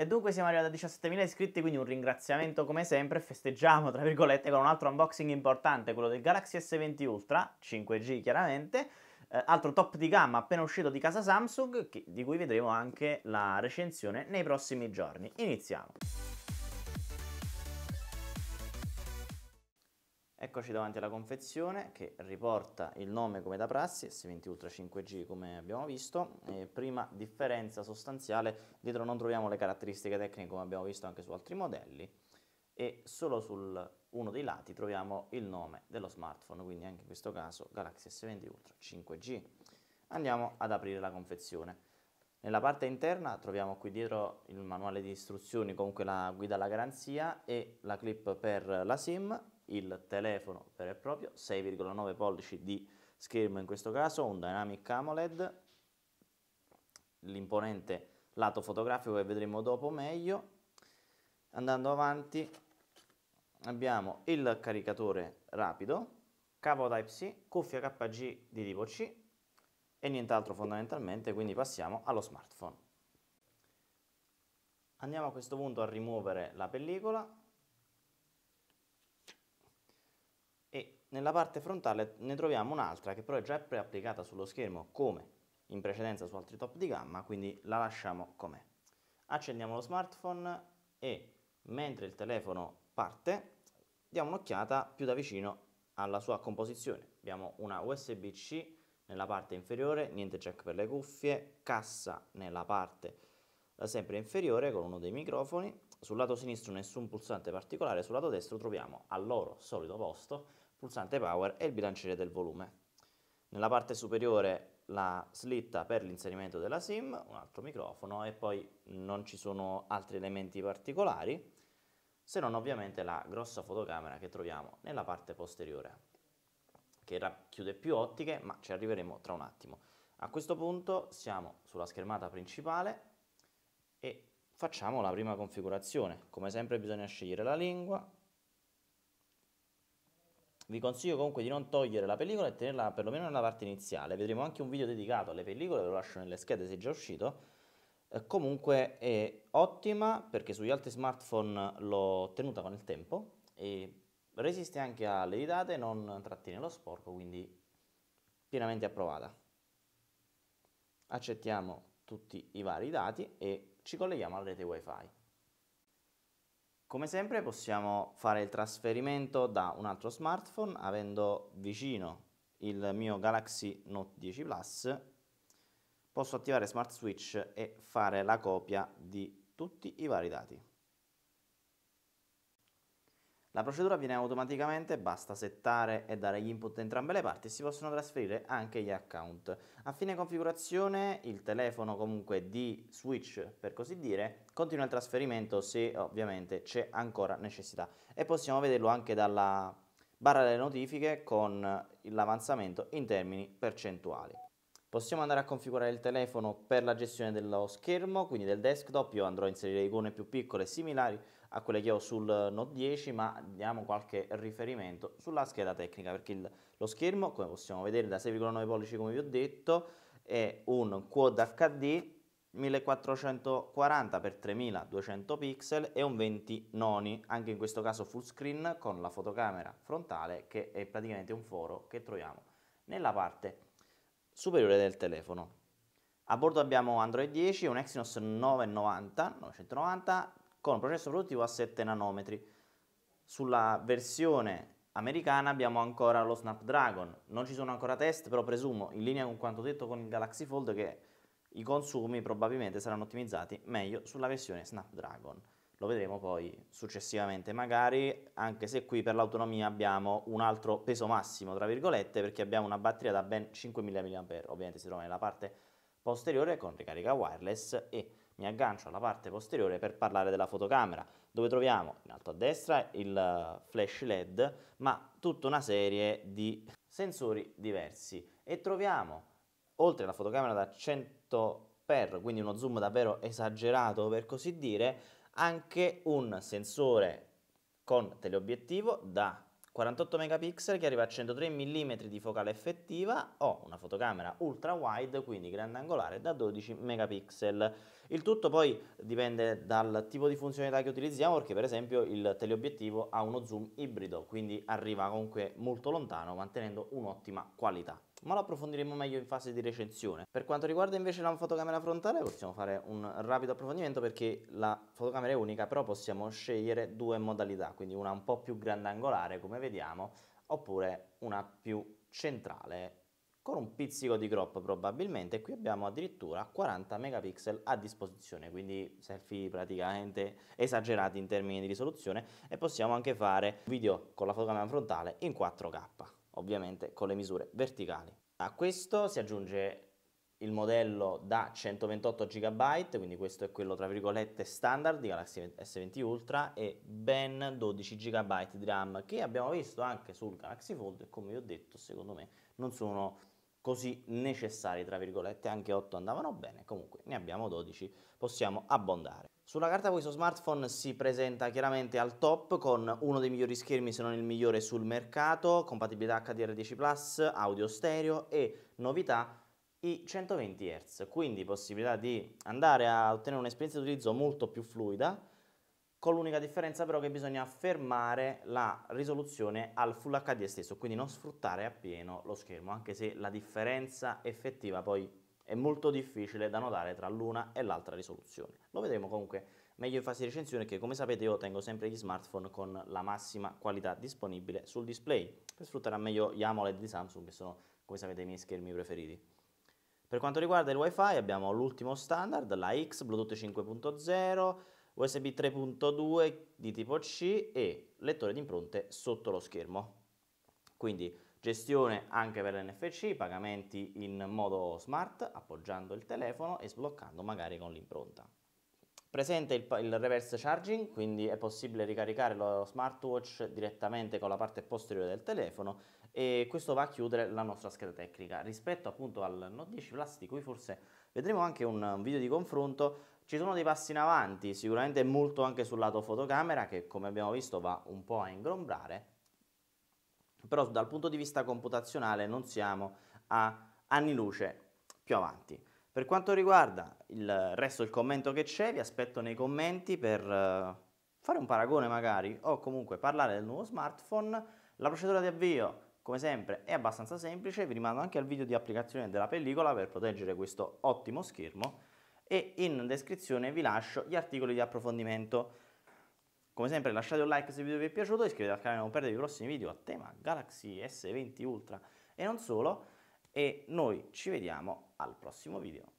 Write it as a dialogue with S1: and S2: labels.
S1: E dunque siamo arrivati a 17.000 iscritti, quindi un ringraziamento come sempre, festeggiamo tra virgolette con un altro unboxing importante, quello del Galaxy S20 Ultra, 5G chiaramente, eh, altro top di gamma appena uscito di casa Samsung, che, di cui vedremo anche la recensione nei prossimi giorni. Iniziamo! Eccoci davanti alla confezione che riporta il nome come da prassi, S20 Ultra 5G come abbiamo visto, e prima differenza sostanziale, dietro non troviamo le caratteristiche tecniche come abbiamo visto anche su altri modelli e solo su uno dei lati troviamo il nome dello smartphone, quindi anche in questo caso Galaxy S20 Ultra 5G. Andiamo ad aprire la confezione. Nella parte interna troviamo qui dietro il manuale di istruzioni, comunque la guida alla garanzia e la clip per la SIM il telefono vero e proprio, 6,9 pollici di schermo in questo caso, un Dynamic AMOLED, l'imponente lato fotografico che vedremo dopo meglio. Andando avanti abbiamo il caricatore rapido, cavo Type-C, cuffia KG di tipo C e nient'altro fondamentalmente, quindi passiamo allo smartphone. Andiamo a questo punto a rimuovere la pellicola, Nella parte frontale ne troviamo un'altra che però è già preapplicata sullo schermo come in precedenza su altri top di gamma, quindi la lasciamo com'è. Accendiamo lo smartphone e mentre il telefono parte diamo un'occhiata più da vicino alla sua composizione. Abbiamo una USB-C nella parte inferiore, niente jack per le cuffie, cassa nella parte eh, sempre inferiore con uno dei microfoni. Sul lato sinistro nessun pulsante particolare, sul lato destro troviamo al loro solito posto pulsante power e il bilanciere del volume. Nella parte superiore la slitta per l'inserimento della SIM, un altro microfono e poi non ci sono altri elementi particolari, se non ovviamente la grossa fotocamera che troviamo nella parte posteriore, che racchiude più ottiche, ma ci arriveremo tra un attimo. A questo punto siamo sulla schermata principale e facciamo la prima configurazione. Come sempre bisogna scegliere la lingua, vi consiglio comunque di non togliere la pellicola e tenerla perlomeno nella parte iniziale. Vedremo anche un video dedicato alle pellicole, ve lo lascio nelle schede se è già uscito. Eh, comunque è ottima perché sugli altri smartphone l'ho tenuta con il tempo e resiste anche alle ditate, non trattiene lo sporco, quindi pienamente approvata. Accettiamo tutti i vari dati e ci colleghiamo alla rete wifi. Come sempre possiamo fare il trasferimento da un altro smartphone avendo vicino il mio Galaxy Note 10 Plus posso attivare Smart Switch e fare la copia di tutti i vari dati. La procedura avviene automaticamente, basta settare e dare gli input da entrambe le parti e si possono trasferire anche gli account. A fine configurazione il telefono comunque di switch per così dire continua il trasferimento se ovviamente c'è ancora necessità e possiamo vederlo anche dalla barra delle notifiche con l'avanzamento in termini percentuali. Possiamo andare a configurare il telefono per la gestione dello schermo, quindi del desktop, io andrò a inserire icone più piccole similari a quelle che ho sul Note 10, ma diamo qualche riferimento sulla scheda tecnica, perché il, lo schermo, come possiamo vedere, da 6,9 pollici come vi ho detto, è un Quad HD 1440x3200 pixel e un 20 noni, anche in questo caso full screen con la fotocamera frontale che è praticamente un foro che troviamo nella parte superiore del telefono. A bordo abbiamo Android 10 e un Exynos 990, 990 con un processo produttivo a 7 nanometri. Sulla versione americana abbiamo ancora lo Snapdragon, non ci sono ancora test, però presumo, in linea con quanto detto con il Galaxy Fold, che i consumi probabilmente saranno ottimizzati meglio sulla versione Snapdragon lo vedremo poi successivamente magari, anche se qui per l'autonomia abbiamo un altro peso massimo, tra virgolette, perché abbiamo una batteria da ben 5000 mAh, ovviamente si trova nella parte posteriore con ricarica wireless e mi aggancio alla parte posteriore per parlare della fotocamera, dove troviamo in alto a destra il eh, flash LED, ma tutta una serie di sensori diversi e troviamo, oltre alla fotocamera da 100 per, quindi uno zoom davvero esagerato per così dire, anche un sensore con teleobiettivo da 48 megapixel che arriva a 103 mm di focale effettiva o una fotocamera ultra wide, quindi grandangolare, da 12 megapixel. Il tutto poi dipende dal tipo di funzionalità che utilizziamo, perché per esempio il teleobiettivo ha uno zoom ibrido, quindi arriva comunque molto lontano mantenendo un'ottima qualità ma lo approfondiremo meglio in fase di recensione. Per quanto riguarda invece la fotocamera frontale possiamo fare un rapido approfondimento perché la fotocamera è unica, però possiamo scegliere due modalità, quindi una un po' più grandangolare come vediamo, oppure una più centrale con un pizzico di crop probabilmente qui abbiamo addirittura 40 megapixel a disposizione quindi selfie praticamente esagerati in termini di risoluzione e possiamo anche fare video con la fotocamera frontale in 4K ovviamente con le misure verticali. A questo si aggiunge il modello da 128 GB, quindi questo è quello tra virgolette standard di Galaxy S20 Ultra e ben 12 GB di RAM che abbiamo visto anche sul Galaxy Fold e come vi ho detto secondo me non sono così necessari tra virgolette, anche 8 andavano bene, comunque ne abbiamo 12, possiamo abbondare. Sulla carta questo smartphone si presenta chiaramente al top con uno dei migliori schermi se non il migliore sul mercato, compatibilità HDR10+, audio stereo e novità i 120 Hz, quindi possibilità di andare a ottenere un'esperienza di utilizzo molto più fluida, con l'unica differenza però che bisogna fermare la risoluzione al Full HD stesso, quindi non sfruttare appieno lo schermo, anche se la differenza effettiva poi è molto difficile da notare tra l'una e l'altra risoluzione. Lo vedremo comunque meglio in fase di recensione che come sapete io tengo sempre gli smartphone con la massima qualità disponibile sul display per sfruttare al meglio gli AMOLED di Samsung che sono come sapete i miei schermi preferiti. Per quanto riguarda il wifi abbiamo l'ultimo standard, la X, Bluetooth 5.0, USB 3.2 di tipo C e lettore di impronte sotto lo schermo. Quindi Gestione anche per l'NFC, pagamenti in modo smart, appoggiando il telefono e sbloccando magari con l'impronta. Presente il, il, reverse charging, quindi è possibile ricaricare lo smartwatch direttamente con la parte posteriore del telefono e questo va a chiudere la nostra scheda tecnica. Rispetto appunto al Note 10 Plus, di cui forse vedremo anche un video di confronto, ci sono dei passi in avanti, sicuramente molto anche sul lato fotocamera che come abbiamo visto va un po' a ingombrare, però dal punto di vista computazionale non siamo a anni luce più avanti. Per quanto riguarda il resto del commento che c'è, vi aspetto nei commenti per eh, fare un paragone magari o comunque parlare del nuovo smartphone. La procedura di avvio, come sempre, è abbastanza semplice, vi rimando anche al video di applicazione della pellicola per proteggere questo ottimo schermo e in descrizione vi lascio gli articoli di approfondimento. Come sempre lasciate un like se il video vi è piaciuto, iscrivetevi al canale per non perdere i prossimi video a tema Galaxy S20 Ultra e non solo. E noi ci vediamo al prossimo video.